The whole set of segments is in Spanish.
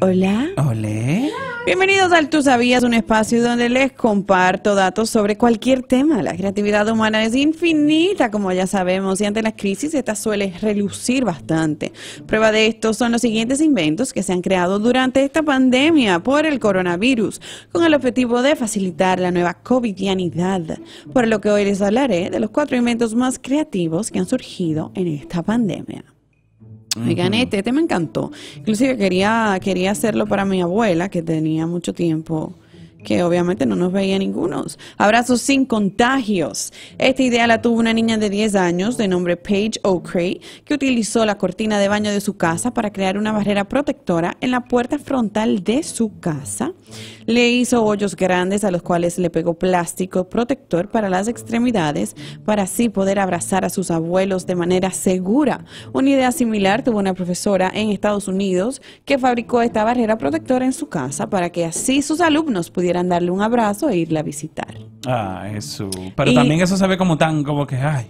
Hola. Hola. Bienvenidos al Tú Sabías, un espacio donde les comparto datos sobre cualquier tema. La creatividad humana es infinita, como ya sabemos, y ante las crisis esta suele relucir bastante. Prueba de esto son los siguientes inventos que se han creado durante esta pandemia por el coronavirus, con el objetivo de facilitar la nueva covidianidad. Por lo que hoy les hablaré de los cuatro inventos más creativos que han surgido en esta pandemia. Oigan, este, este, me encantó. Inclusive quería, quería hacerlo para mi abuela, que tenía mucho tiempo que obviamente no nos veía ningunos. Abrazos sin contagios. Esta idea la tuvo una niña de 10 años de nombre Paige O'Cray, que utilizó la cortina de baño de su casa para crear una barrera protectora en la puerta frontal de su casa. Le hizo hoyos grandes a los cuales le pegó plástico protector para las extremidades para así poder abrazar a sus abuelos de manera segura. Una idea similar tuvo una profesora en Estados Unidos que fabricó esta barrera protectora en su casa para que así sus alumnos pudieran darle un abrazo e irla a visitar. Ah, eso. Pero también eso se ve como tan, como que, ay.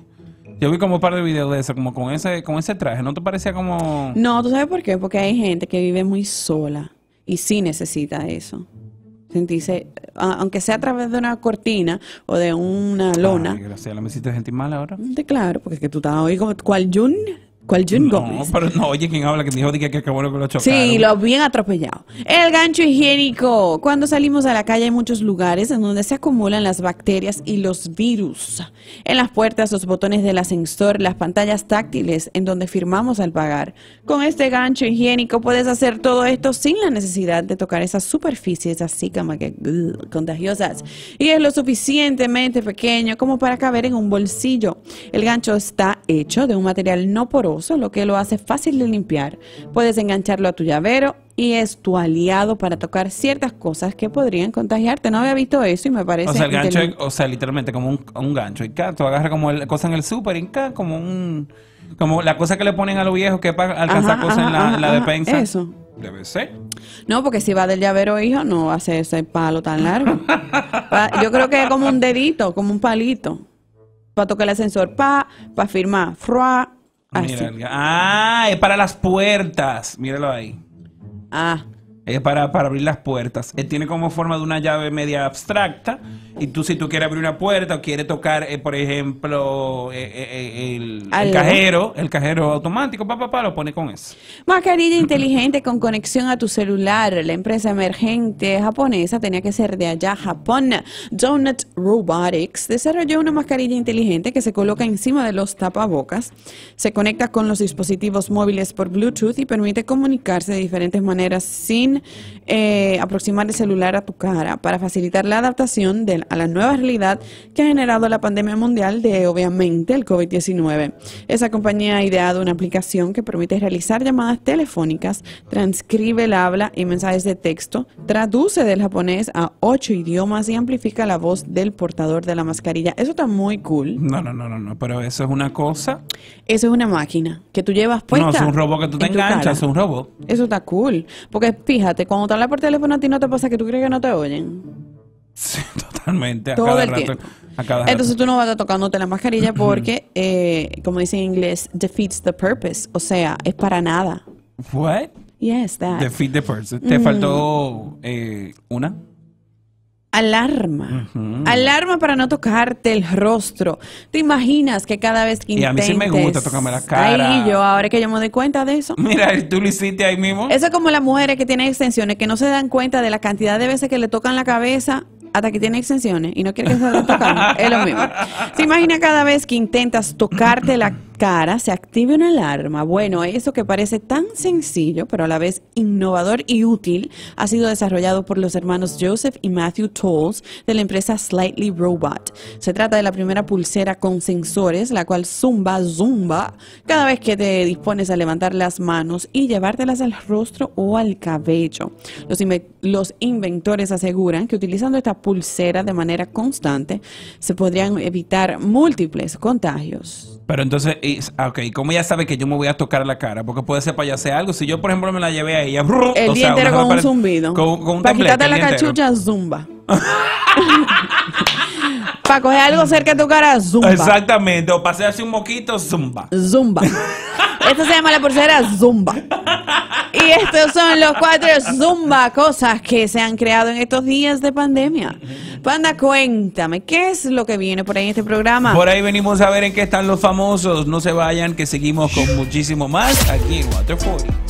Yo vi como un par de videos de eso, como con ese, con ese traje. ¿No te parecía como...? No, ¿tú sabes por qué? Porque hay gente que vive muy sola y sí necesita eso sentirse, aunque sea a través de una cortina o de una lona. Ay, gracias, la me hiciste sentir mal ahora? De, claro, porque es que tú estás hoy como cual Jun. ¿Cuál Jun no, pero no, oye, quien habla? Que dijo que, que acabó con los chocaron. Sí, lo bien atropellado. El gancho higiénico. Cuando salimos a la calle hay muchos lugares en donde se acumulan las bacterias y los virus. En las puertas, los botones del ascensor, las pantallas táctiles en donde firmamos al pagar. Con este gancho higiénico puedes hacer todo esto sin la necesidad de tocar esas superficies así como que contagiosas. Y es lo suficientemente pequeño como para caber en un bolsillo. El gancho está hecho de un material no poroso lo que lo hace fácil de limpiar. Puedes engancharlo a tu llavero y es tu aliado para tocar ciertas cosas que podrían contagiarte. No había visto eso y me parece... O sea, el gancho, o sea literalmente como un, gancho. Y tú agarras como la cosa en el súper y ca como un... Como la cosa que le ponen a los viejos que para alcanzar cosas en la, defensa la Eso. Debe ser. No, porque si va del llavero, hijo, no hace ese palo tan largo. Yo creo que es como un dedito, como un palito. Para tocar el ascensor, pa, para firmar, froa ah, es para las puertas. Míralo ahí. Ah es eh, para, para, abrir las puertas. tiene como forma de una llave media abstracta y tú si tú quieres abrir una puerta o quieres tocar, eh, por ejemplo, eh, el, cajero, el cajero automático, papá, papá, lo pone con eso. Mascarilla inteligente con conexión a tu celular. La empresa emergente japonesa tenía que ser de allá, Japón. Donut Robotics desarrolló una mascarilla inteligente que se coloca encima de los tapabocas, se conecta con los dispositivos móviles por Bluetooth y permite comunicarse de diferentes maneras sin eh, aproximar el celular a tu cara para facilitar la adaptación a la nueva realidad que ha generado la pandemia mundial de, obviamente, el COVID-19. Esa compañía ha ideado una aplicación que permite realizar llamadas telefónicas, transcribe el habla y mensajes de texto, traduce del japonés a ocho idiomas y amplifica la voz del portador de la mascarilla. Eso está muy cool. No, no, no, no, pero eso es una cosa. Eso es una máquina que tú llevas puesta. No, es un robot que tú te enganchas, es un robot. Eso está cool. Porque fíjate, cuando te hablas por teléfono a ti no te pasa que tú crees que no te oyen. Sí, totalmente. Todo cada el rato, Entonces tú no vas a tocándote la mascarilla porque, eh, como dice en inglés, defeats the purpose. O sea, es para nada. What? Yes, that. Defeat the purpose. ¿Te faltó eh, una? Alarma. Alarma para no tocarte el rostro. ¿Te imaginas que cada vez que intentes... Y a mí sí me gusta tocarme la cara. Ay, yo, ahora que yo me doy cuenta de eso. Mira, tú lo hiciste ahí mismo. Eso es como las mujeres que tienen extensiones, que no se dan cuenta de la cantidad de veces que le tocan la cabeza hasta que tiene extensiones y no quiere que se tocan. es lo mismo. ¿Te imaginas cada vez que intentas tocarte la cara, se active una alarma. Bueno, eso que parece tan sencillo, pero a la vez innovador y útil, ha sido desarrollado por los hermanos Joseph y Matthew Tolls de la empresa Slightly Robot. Se trata de la primera pulsera con sensores, la cual zumba, zumba, cada vez que te dispones a levantar las manos y llevártelas al rostro o al cabello. Los, los inventores aseguran que utilizando esta pulsera de manera constante se podrían evitar múltiples contagios. Pero entonces, Ah, ok, como ella sabe que yo me voy a tocar la cara, porque puede ser Para hacer algo. Si yo, por ejemplo, me la llevé a ella, el día entero con un zumbido. Con, con un Para quitarte la cachucha, zumba. Para coger algo cerca de tu cara, zumba. Exactamente, o pasearse un moquito, zumba. Zumba. Esto se llama la pulsera Zumba. Y estos son los cuatro Zumba cosas que se han creado en estos días de pandemia. Panda, cuéntame, ¿qué es lo que viene por ahí en este programa? Por ahí venimos a ver en qué están los famosos. No se vayan, que seguimos con muchísimo más aquí en Waterford